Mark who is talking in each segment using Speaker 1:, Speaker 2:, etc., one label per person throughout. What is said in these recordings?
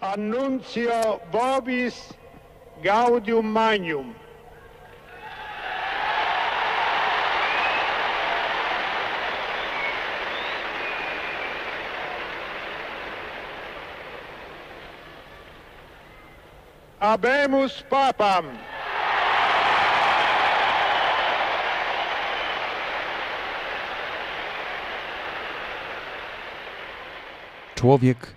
Speaker 1: Annuncio Vobis Gaudium Magnum. Abemus Papam. Człowiek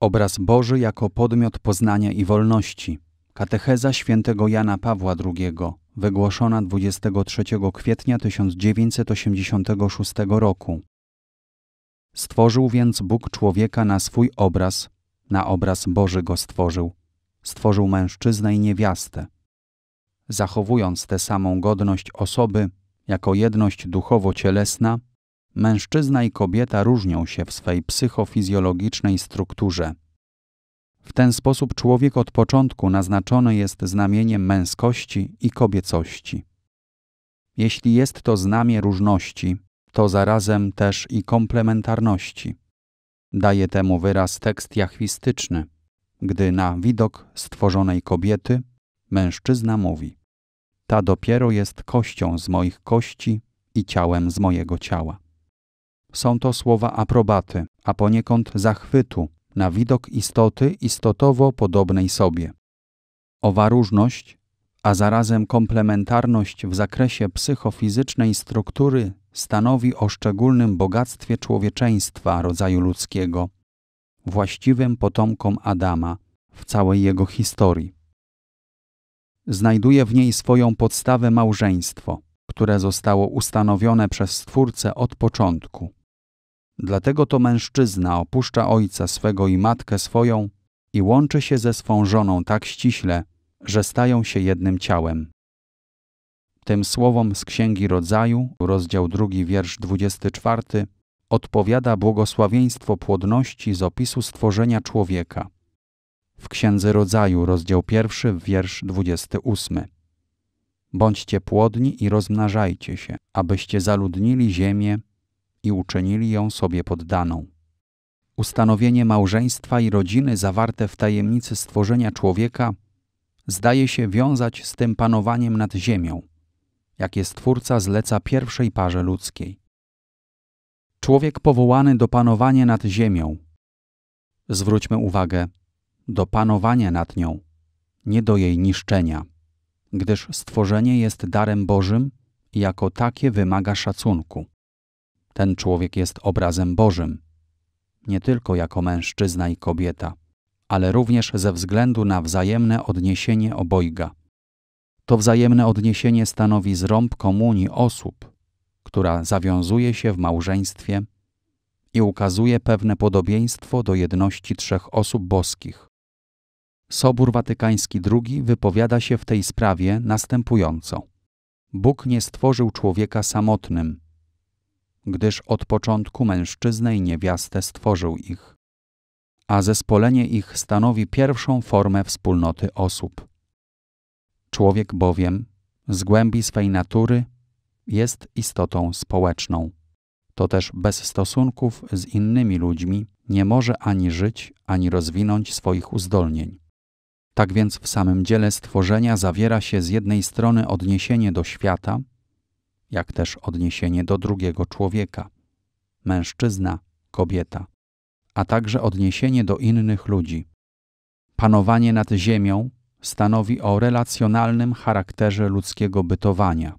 Speaker 1: Obraz Boży jako podmiot poznania i wolności. Katecheza świętego Jana Pawła II, wygłoszona 23 kwietnia 1986 roku. Stworzył więc Bóg człowieka na swój obraz, na obraz Boży go stworzył. Stworzył mężczyznę i niewiastę. Zachowując tę samą godność osoby, jako jedność duchowo-cielesna, mężczyzna i kobieta różnią się w swej psychofizjologicznej strukturze. W ten sposób człowiek od początku naznaczony jest znamieniem męskości i kobiecości. Jeśli jest to znamie różności, to zarazem też i komplementarności. Daje temu wyraz tekst jachwistyczny, gdy na widok stworzonej kobiety mężczyzna mówi: Ta dopiero jest kością z moich kości i ciałem z mojego ciała są to słowa aprobaty, a poniekąd zachwytu na widok istoty istotowo podobnej sobie. Owa różność, a zarazem komplementarność w zakresie psychofizycznej struktury stanowi o szczególnym bogactwie człowieczeństwa rodzaju ludzkiego, właściwym potomkom Adama w całej jego historii. Znajduje w niej swoją podstawę małżeństwo, które zostało ustanowione przez Stwórcę od początku. Dlatego to mężczyzna opuszcza ojca swego i matkę swoją i łączy się ze swą żoną tak ściśle, że stają się jednym ciałem. Tym słowom z Księgi Rodzaju, rozdział 2, wiersz 24, odpowiada błogosławieństwo płodności z opisu stworzenia człowieka. W Księdze Rodzaju, rozdział 1, wiersz 28. Bądźcie płodni i rozmnażajcie się, abyście zaludnili ziemię i uczynili ją sobie poddaną. Ustanowienie małżeństwa i rodziny zawarte w tajemnicy stworzenia człowieka zdaje się wiązać z tym panowaniem nad ziemią, jakie Stwórca zleca pierwszej parze ludzkiej. Człowiek powołany do panowania nad ziemią. Zwróćmy uwagę, do panowania nad nią, nie do jej niszczenia, gdyż stworzenie jest darem Bożym i jako takie wymaga szacunku. Ten człowiek jest obrazem Bożym, nie tylko jako mężczyzna i kobieta, ale również ze względu na wzajemne odniesienie obojga. To wzajemne odniesienie stanowi zrąb komunii osób, która zawiązuje się w małżeństwie i ukazuje pewne podobieństwo do jedności trzech osób boskich. Sobór Watykański II wypowiada się w tej sprawie następująco. Bóg nie stworzył człowieka samotnym, gdyż od początku mężczyznę i niewiastę stworzył ich. A zespolenie ich stanowi pierwszą formę wspólnoty osób. Człowiek bowiem, z głębi swej natury, jest istotą społeczną. To też bez stosunków z innymi ludźmi nie może ani żyć, ani rozwinąć swoich uzdolnień. Tak więc w samym dziele stworzenia zawiera się z jednej strony odniesienie do świata, jak też odniesienie do drugiego człowieka mężczyzna, kobieta a także odniesienie do innych ludzi. Panowanie nad ziemią stanowi o relacjonalnym charakterze ludzkiego bytowania.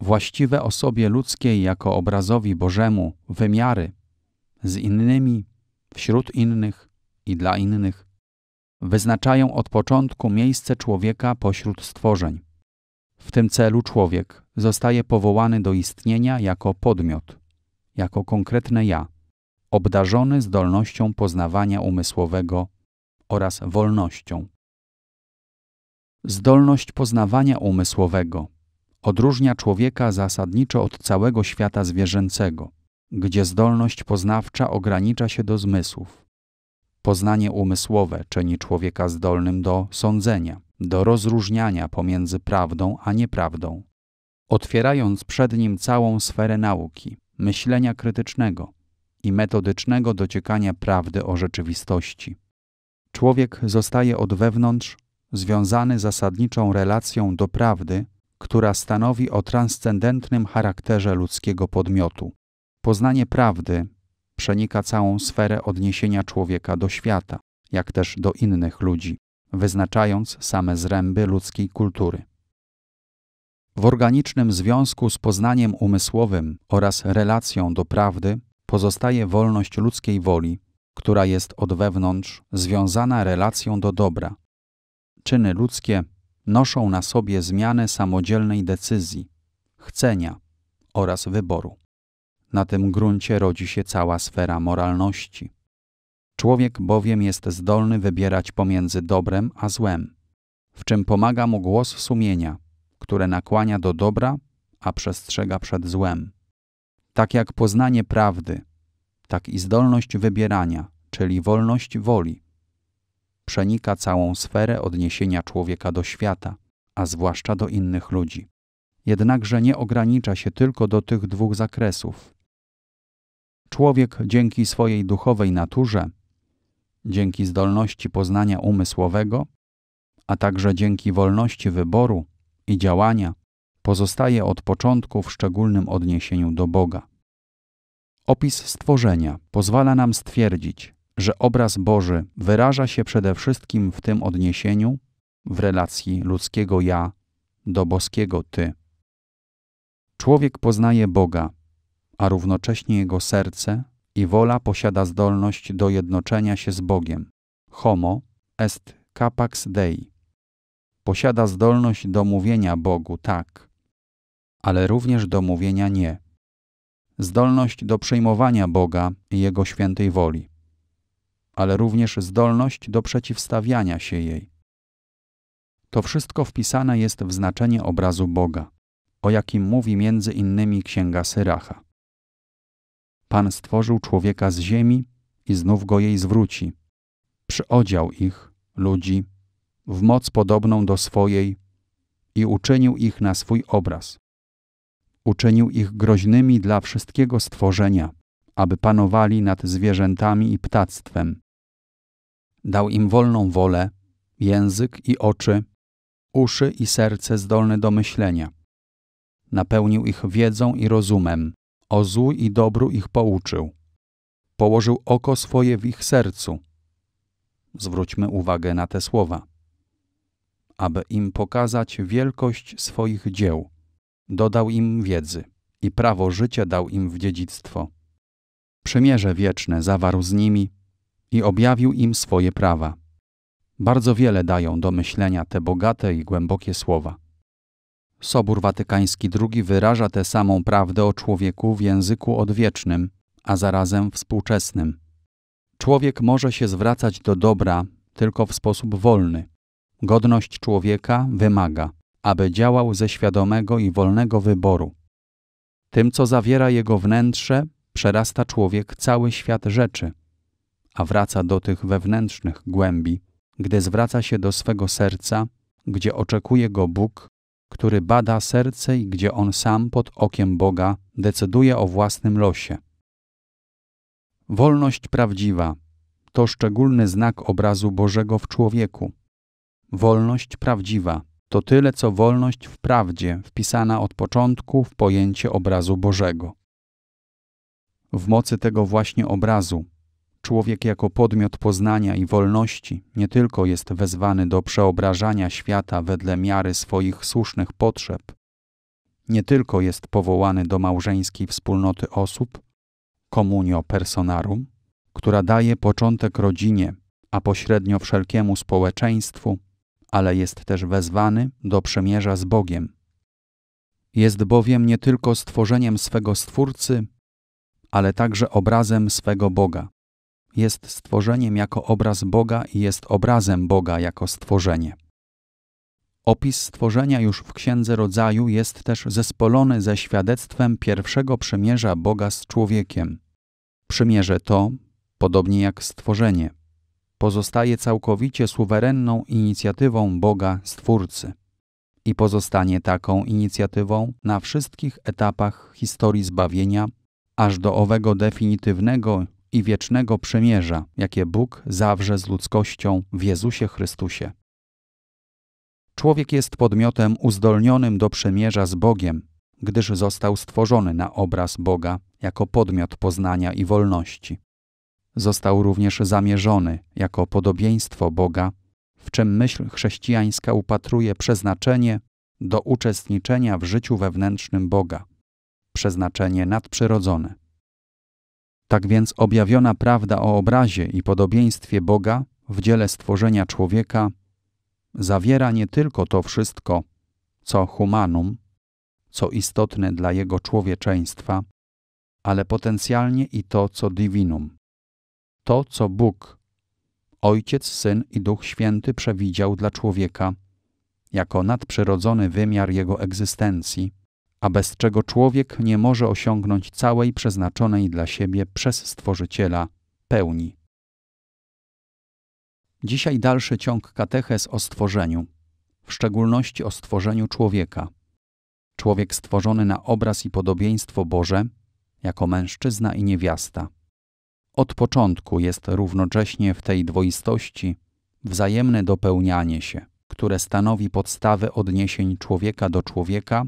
Speaker 1: Właściwe osobie ludzkiej jako obrazowi Bożemu wymiary z innymi, wśród innych i dla innych wyznaczają od początku miejsce człowieka pośród stworzeń. W tym celu człowiek zostaje powołany do istnienia jako podmiot, jako konkretne ja, obdarzony zdolnością poznawania umysłowego oraz wolnością. Zdolność poznawania umysłowego odróżnia człowieka zasadniczo od całego świata zwierzęcego, gdzie zdolność poznawcza ogranicza się do zmysłów. Poznanie umysłowe czyni człowieka zdolnym do sądzenia, do rozróżniania pomiędzy prawdą a nieprawdą, otwierając przed nim całą sferę nauki, myślenia krytycznego i metodycznego dociekania prawdy o rzeczywistości. Człowiek zostaje od wewnątrz związany zasadniczą relacją do prawdy, która stanowi o transcendentnym charakterze ludzkiego podmiotu. Poznanie prawdy przenika całą sferę odniesienia człowieka do świata, jak też do innych ludzi wyznaczając same zręby ludzkiej kultury. W organicznym związku z poznaniem umysłowym oraz relacją do prawdy pozostaje wolność ludzkiej woli, która jest od wewnątrz związana relacją do dobra. Czyny ludzkie noszą na sobie zmianę samodzielnej decyzji, chcenia oraz wyboru. Na tym gruncie rodzi się cała sfera moralności. Człowiek bowiem jest zdolny wybierać pomiędzy dobrem a złem, w czym pomaga mu głos sumienia, które nakłania do dobra, a przestrzega przed złem. Tak jak poznanie prawdy, tak i zdolność wybierania, czyli wolność woli, przenika całą sferę odniesienia człowieka do świata, a zwłaszcza do innych ludzi. Jednakże nie ogranicza się tylko do tych dwóch zakresów. Człowiek dzięki swojej duchowej naturze dzięki zdolności poznania umysłowego, a także dzięki wolności wyboru i działania, pozostaje od początku w szczególnym odniesieniu do Boga. Opis stworzenia pozwala nam stwierdzić, że obraz Boży wyraża się przede wszystkim w tym odniesieniu, w relacji ludzkiego ja do boskiego ty. Człowiek poznaje Boga, a równocześnie jego serce i wola posiada zdolność do jednoczenia się z Bogiem. Homo est capax Dei. Posiada zdolność do mówienia Bogu tak, ale również do mówienia nie. Zdolność do przyjmowania Boga i Jego świętej woli, ale również zdolność do przeciwstawiania się jej. To wszystko wpisane jest w znaczenie obrazu Boga, o jakim mówi między innymi Księga Syracha. Pan stworzył człowieka z ziemi i znów go jej zwróci. Przyodział ich, ludzi, w moc podobną do swojej i uczynił ich na swój obraz. Uczynił ich groźnymi dla wszystkiego stworzenia, aby panowali nad zwierzętami i ptactwem. Dał im wolną wolę, język i oczy, uszy i serce zdolne do myślenia. Napełnił ich wiedzą i rozumem, o złu i dobru ich pouczył. Położył oko swoje w ich sercu. Zwróćmy uwagę na te słowa. Aby im pokazać wielkość swoich dzieł, dodał im wiedzy i prawo życia dał im w dziedzictwo. Przymierze wieczne zawarł z nimi i objawił im swoje prawa. Bardzo wiele dają do myślenia te bogate i głębokie słowa. Sobór Watykański II wyraża tę samą prawdę o człowieku w języku odwiecznym, a zarazem współczesnym. Człowiek może się zwracać do dobra tylko w sposób wolny. Godność człowieka wymaga, aby działał ze świadomego i wolnego wyboru. Tym, co zawiera jego wnętrze, przerasta człowiek cały świat rzeczy, a wraca do tych wewnętrznych głębi, gdy zwraca się do swego serca, gdzie oczekuje go Bóg który bada serce i gdzie on sam pod okiem Boga decyduje o własnym losie. Wolność prawdziwa to szczególny znak obrazu Bożego w człowieku. Wolność prawdziwa to tyle, co wolność w prawdzie wpisana od początku w pojęcie obrazu Bożego. W mocy tego właśnie obrazu Człowiek jako podmiot poznania i wolności nie tylko jest wezwany do przeobrażania świata wedle miary swoich słusznych potrzeb, nie tylko jest powołany do małżeńskiej wspólnoty osób, communio personarum, która daje początek rodzinie, a pośrednio wszelkiemu społeczeństwu, ale jest też wezwany do przemierza z Bogiem. Jest bowiem nie tylko stworzeniem swego Stwórcy, ale także obrazem swego Boga jest stworzeniem jako obraz Boga i jest obrazem Boga jako stworzenie. Opis stworzenia już w Księdze Rodzaju jest też zespolony ze świadectwem pierwszego przymierza Boga z człowiekiem. Przymierze to, podobnie jak stworzenie, pozostaje całkowicie suwerenną inicjatywą Boga Stwórcy i pozostanie taką inicjatywą na wszystkich etapach historii zbawienia, aż do owego definitywnego i wiecznego przymierza, jakie Bóg zawrze z ludzkością w Jezusie Chrystusie. Człowiek jest podmiotem uzdolnionym do przymierza z Bogiem, gdyż został stworzony na obraz Boga jako podmiot poznania i wolności. Został również zamierzony jako podobieństwo Boga, w czym myśl chrześcijańska upatruje przeznaczenie do uczestniczenia w życiu wewnętrznym Boga, przeznaczenie nadprzyrodzone. Tak więc objawiona prawda o obrazie i podobieństwie Boga w dziele stworzenia człowieka zawiera nie tylko to wszystko, co humanum, co istotne dla jego człowieczeństwa, ale potencjalnie i to, co divinum. To, co Bóg, Ojciec, Syn i Duch Święty przewidział dla człowieka jako nadprzyrodzony wymiar jego egzystencji – a bez czego człowiek nie może osiągnąć całej przeznaczonej dla siebie przez Stworzyciela pełni. Dzisiaj dalszy ciąg kateches o stworzeniu, w szczególności o stworzeniu człowieka. Człowiek stworzony na obraz i podobieństwo Boże, jako mężczyzna i niewiasta. Od początku jest równocześnie w tej dwoistości wzajemne dopełnianie się, które stanowi podstawę odniesień człowieka do człowieka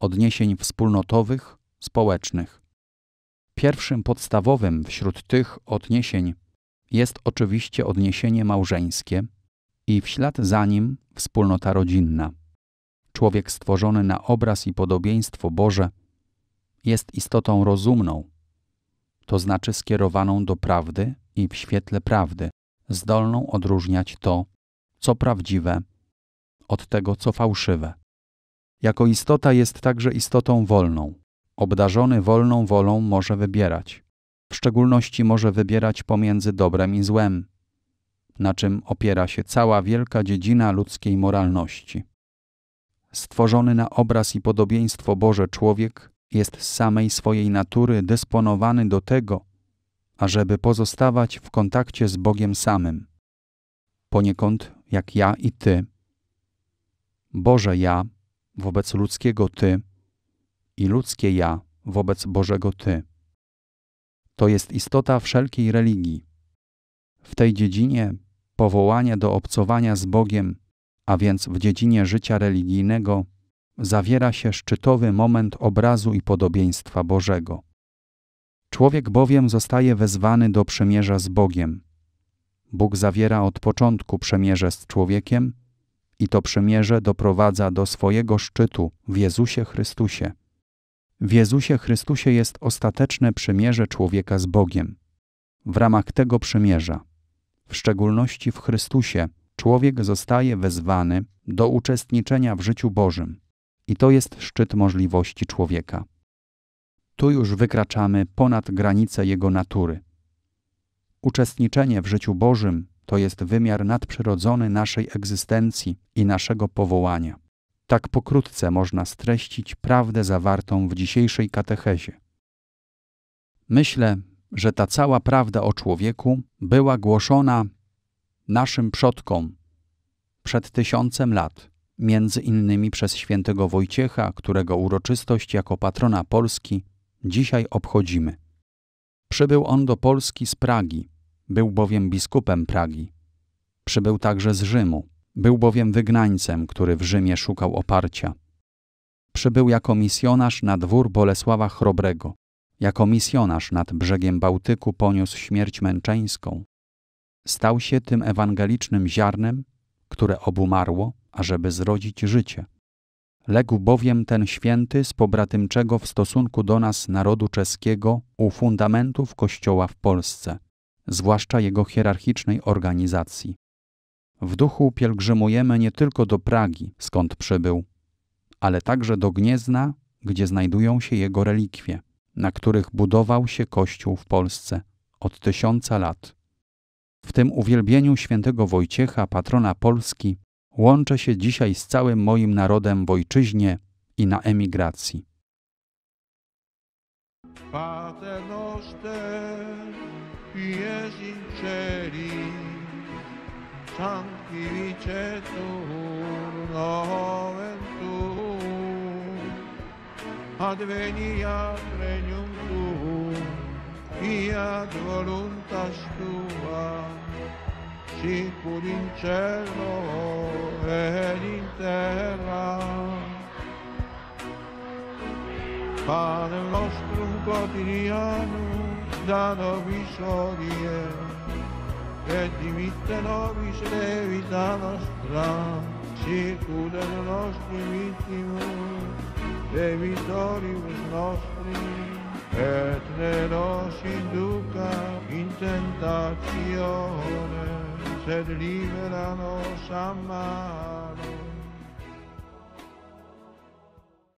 Speaker 1: odniesień wspólnotowych, społecznych. Pierwszym podstawowym wśród tych odniesień jest oczywiście odniesienie małżeńskie i w ślad za nim wspólnota rodzinna. Człowiek stworzony na obraz i podobieństwo Boże jest istotą rozumną, to znaczy skierowaną do prawdy i w świetle prawdy, zdolną odróżniać to, co prawdziwe, od tego, co fałszywe. Jako istota jest także istotą wolną. Obdarzony wolną wolą może wybierać. W szczególności może wybierać pomiędzy dobrem i złem, na czym opiera się cała wielka dziedzina ludzkiej moralności. Stworzony na obraz i podobieństwo Boże człowiek jest z samej swojej natury dysponowany do tego, ażeby pozostawać w kontakcie z Bogiem samym. Poniekąd, jak ja i ty, Boże ja wobec ludzkiego ty i ludzkie ja wobec Bożego ty. To jest istota wszelkiej religii. W tej dziedzinie powołanie do obcowania z Bogiem, a więc w dziedzinie życia religijnego, zawiera się szczytowy moment obrazu i podobieństwa Bożego. Człowiek bowiem zostaje wezwany do przymierza z Bogiem. Bóg zawiera od początku przemierze z człowiekiem i to przymierze doprowadza do swojego szczytu w Jezusie Chrystusie. W Jezusie Chrystusie jest ostateczne przymierze człowieka z Bogiem. W ramach tego przymierza, w szczególności w Chrystusie, człowiek zostaje wezwany do uczestniczenia w życiu Bożym. I to jest szczyt możliwości człowieka. Tu już wykraczamy ponad granice jego natury. Uczestniczenie w życiu Bożym to jest wymiar nadprzyrodzony naszej egzystencji i naszego powołania. Tak pokrótce można streścić prawdę zawartą w dzisiejszej katechezie. Myślę, że ta cała prawda o człowieku była głoszona naszym przodkom przed tysiącem lat, między innymi przez świętego Wojciecha, którego uroczystość jako patrona Polski dzisiaj obchodzimy. Przybył on do Polski z Pragi był bowiem biskupem Pragi. Przybył także z Rzymu. Był bowiem wygnańcem, który w Rzymie szukał oparcia. Przybył jako misjonarz na dwór Bolesława Chrobrego. Jako misjonarz nad brzegiem Bałtyku poniósł śmierć męczeńską. Stał się tym ewangelicznym ziarnem, które obumarło, ażeby zrodzić życie. Legł bowiem ten święty z pobratymczego w stosunku do nas narodu czeskiego u fundamentów Kościoła w Polsce zwłaszcza jego hierarchicznej organizacji. W duchu pielgrzymujemy nie tylko do Pragi, skąd przybył, ale także do Gniezna, gdzie znajdują się jego relikwie, na których budował się Kościół w Polsce od tysiąca lat. W tym uwielbieniu świętego Wojciecha, patrona Polski, łączę się dzisiaj z całym moim narodem w ojczyźnie i na emigracji. Pater noster, ies in celi, sanctificetur nomen tuum, adveniat regnum tuum, fiat voluntas tua, sicur in cielo ed in terra. Padre nostro quotidiano, da nobis odie, e dimitte nobis levita nostra, sicura le nostre vittime, e vittoribus nostri, et ne nos induca in tentazione, sed libera nos a